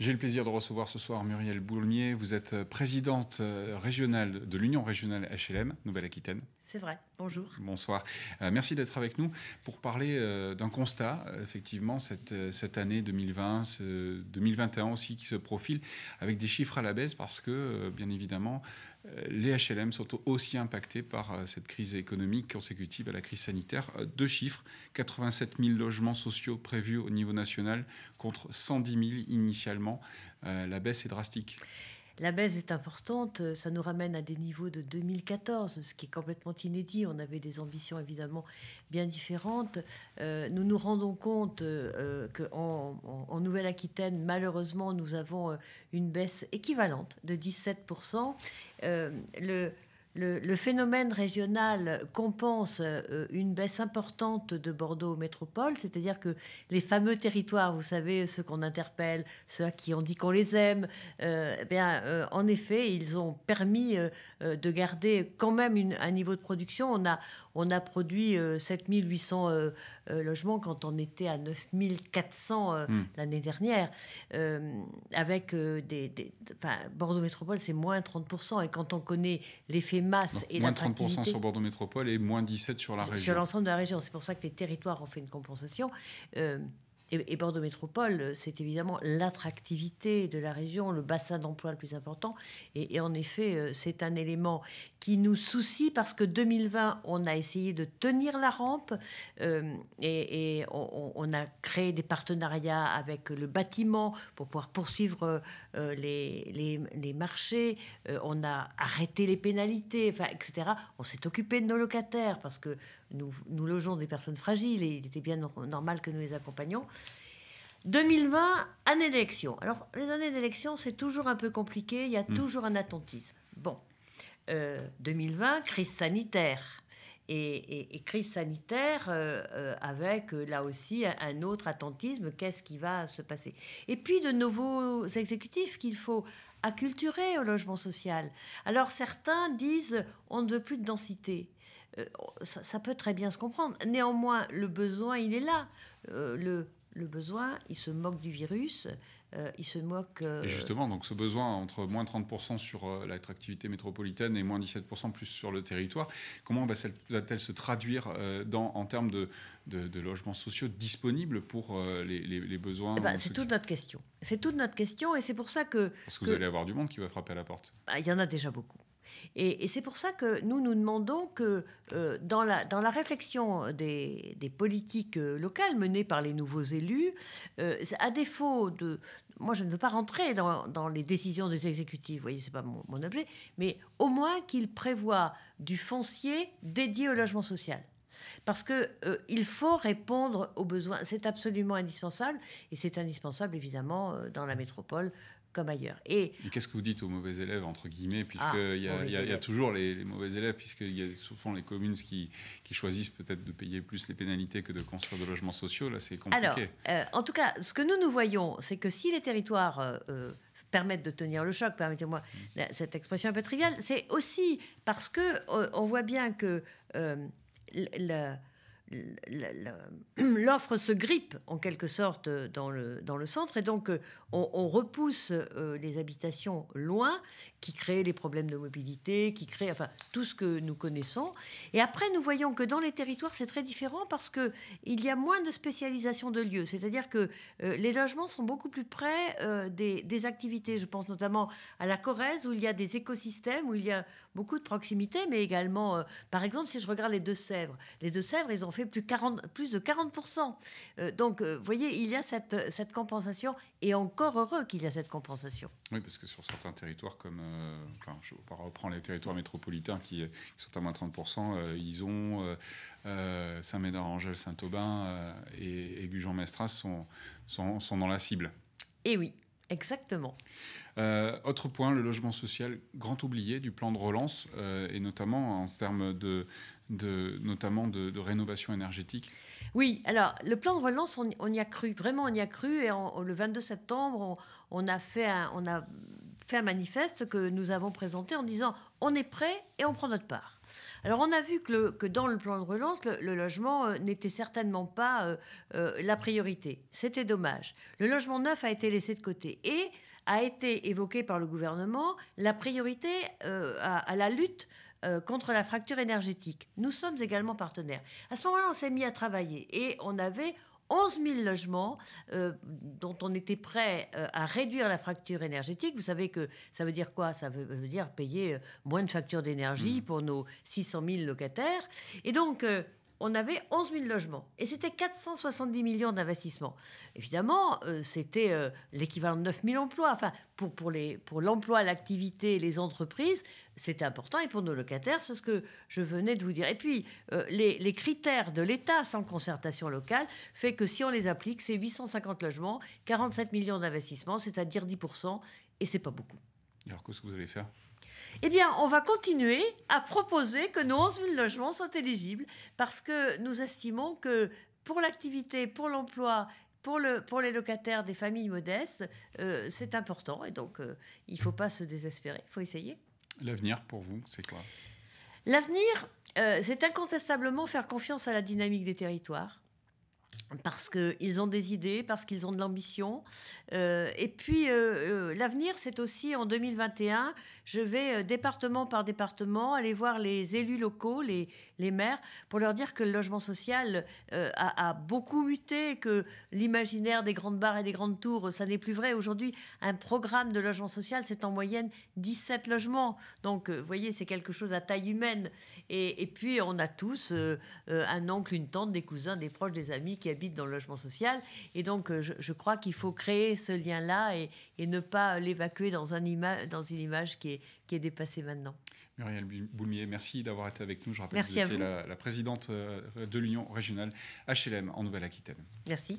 J'ai le plaisir de recevoir ce soir Muriel Boulmier. Vous êtes présidente euh, régionale de l'Union régionale HLM Nouvelle-Aquitaine. C'est vrai. Bonjour. Bonsoir. Euh, merci d'être avec nous pour parler euh, d'un constat, effectivement, cette, euh, année 2020, 2021 aussi qui se profile, avec des chiffres à la baisse parce que, bien évidemment, les HLM sont aussi impactés par cette crise économique consécutive à la crise sanitaire. Deux chiffres, 87 000 logements sociaux prévus au niveau national contre 110 000 initialement. la baisse est drastique. La baisse est importante, euh, ça nous ramène à des niveaux de 2014, ce qui est complètement inédit. On avait des ambitions évidemment bien différentes. Euh, nous nous rendons compte euh, qu'en en, Nouvelle-Aquitaine, malheureusement, nous avons une baisse équivalente de 17%. le, le, phénomène régional compense euh, une baisse importante de Bordeaux métropole, c'est-à-dire que les fameux territoires, vous savez, ceux qu'on interpelle, ceux à qui on dit qu'on les aime, euh, eh bien, euh, en effet, ils ont permis de garder quand même un niveau de production. On a, on a produit 7800 logements quand on était à 9400 400 hmm. l'année dernière. avec des, des Bordeaux métropole, c'est moins 30%. Et quand on connaît l'effet masse moins 30% sur Bordeaux Métropole et moins 17 sur la région. Sur l'ensemble de la région, c'est pour ça que les territoires ont fait une compensation. Euh, et, Bordeaux Métropole, euh, c'est évidemment l'attractivité de la région, le bassin d'emploi le plus important. Et, en effet, euh, c'est un élément qui nous soucie parce que 2020, on a essayé de tenir la rampe euh, et, on, a créé des partenariats avec le bâtiment pour pouvoir poursuivre les, les, marchés. on a arrêté les pénalités, enfin, etc. On s'est occupé de nos locataires parce que nous, logeons des personnes fragiles et il était bien normal que nous les accompagnions. 2020, année d'élection. Alors, les années d'élection, c'est toujours un peu compliqué, il y a hmm. toujours un attentisme. Bon, 2020, euh, crise sanitaire. Et, crise sanitaire euh, euh, avec, là aussi, un, un autre attentisme, qu'est-ce qui va se passer Et puis, de nouveaux exécutifs qu'il faut acculturer au logement social. Alors, certains disent, on ne veut plus de densité. Euh, ça, peut très bien se comprendre. Néanmoins, le besoin, il est là. Euh, le, le, besoin, il se moque du virus. Euh, il se moque. Et justement, donc ce besoin entre moins 30% sur l'attractivité métropolitaine et moins 17% plus sur le territoire, comment va-t-elle se traduire dans, en termes de, logements sociaux disponibles pour les, besoins eh ben, C'est toute notre question. C'est toute notre question et c'est pour ça que. Parce que, que, vous allez avoir du monde qui va frapper à la porte. Bah, il y en a déjà beaucoup. Et, c'est pour ça que nous nous demandons que euh, dans, la, réflexion des, politiques euh, locales menées par les nouveaux élus, euh, à défaut de... Moi, je ne veux pas rentrer dans, les décisions des exécutifs, vous voyez, ce n'est pas mon, mon, objet, mais au moins qu'ils prévoient du foncier dédié au logement social. Parce que il faut répondre aux besoins, c'est absolument indispensable, et c'est indispensable évidemment dans la métropole ailleurs. Et, qu'est-ce que vous dites aux mauvais élèves, entre guillemets, puisque ah, il y, a toujours les, mauvais élèves, puisqu'il y a souvent les communes qui, choisissent peut-être de payer plus les pénalités que de construire de logements sociaux. Là, c'est compliqué. Alors, euh, en tout cas, ce que nous nous voyons, c'est que si les territoires... Euh, euh, permettent de tenir le choc, permettez-moi mmh. cette expression un peu triviale, c'est aussi parce que on voit bien que le, l'offre se grippe en quelque sorte dans le, dans le centre et donc euh, on, repousse euh, les habitations loin qui créent les problèmes de mobilité, qui créent enfin tout ce que nous connaissons. Et après nous voyons que dans les territoires c'est très différent parce que il y a moins de spécialisation de lieux, c'est-à-dire que euh, les logements sont beaucoup plus près des, des activités. Je pense notamment à la Corrèze où il y a des écosystèmes, où il y a beaucoup de proximité, mais également par exemple si je regarde les Deux-Sèvres, les Deux-Sèvres ils ont fait plus, de 40%. Euh, donc, vous euh, voyez, il y a euh, cette, compensation, et encore heureux qu'il y a cette compensation. Oui, parce que sur certains territoires, comme je reprends les territoires métropolitains qui, sont à moins 30%, ils ont Saint-Médard-Angèle, Saint-Aubin et, et Gujan-Mestras sont, sont dans la cible. Et eh oui. Exactement. Euh, autre point, le logement social, grand oublié du plan de relance, euh, et notamment en termes de, de notamment de, rénovation énergétique. Oui, alors le plan de relance, on, y a cru, vraiment on y a cru, et le 22 septembre, on, a fait un, on a fait un manifeste que nous avons présenté en disant on est prêt et on prend notre part. Alors on a vu que, dans le plan de relance, le, logement euh, n'était certainement pas euh, euh, la priorité. C'était dommage. Le logement neuf a été laissé de côté et a été évoqué par le gouvernement la priorité à, la lutte contre la fracture énergétique. Nous sommes également partenaires. À ce moment-là, on s'est mis à travailler et on avait 11 000 logements euh, dont on était prêt euh, à réduire la fracture énergétique. Vous savez que ça veut dire quoi Ça veut, dire payer euh, moins de factures d'énergie hmm. pour nos 600 000 locataires. Et donc, on avait 11 000 logements et c'était 470 millions d'investissements. Évidemment, euh, c'était euh, l'équivalent de 9 000 emplois. Enfin, pour, pour, les, pour l'emploi, l'activité et les entreprises, c'était important. Et pour nos locataires, c'est ce que je venais de vous dire. Et puis, euh, les, les, critères de l'État sans concertation locale fait que si on les applique, c'est 850 logements, 47 millions d'investissements, c'est-à-dire 10 et c'est pas beaucoup. Alors, qu'est-ce que vous allez faire eh bien, on va continuer à proposer que nos 11 000 logements soient éligibles parce que nous estimons que pour l'activité, pour l'emploi pour, les locataires des familles modestes, euh, c'est important et donc euh, il ne faut pas se désespérer, il faut essayer. L'avenir pour vous, c'est quoi L'avenir, euh, c'est incontestablement faire confiance à la dynamique des territoires parce qu'ils ont des idées, parce qu'ils ont de l'ambition. Euh, et puis, euh, euh, l'avenir, c'est aussi en 2021, je vais département par département aller voir les élus locaux, les, les maires, pour leur dire que le logement social euh, a, beaucoup muté, que l'imaginaire des grandes barres et des grandes tours, ça n'est plus vrai. Aujourd'hui, un programme de logement social, c'est en moyenne 17 logements. Donc, euh, vous voyez, c'est quelque chose à taille humaine. Et, puis, on a tous euh, un oncle, une tante, des cousins, des proches, des amis qui habitent dans le logement social. Et donc, je, crois qu'il faut créer ce lien-là et, et, ne pas l'évacuer dans, un dans une image qui est, qui est dépassée maintenant. Muriel Boulmier, merci d'avoir été avec nous. Je rappelle Merci à c'est la présidente euh, de l'Union régionale HLM en Nouvelle-Aquitaine. Merci.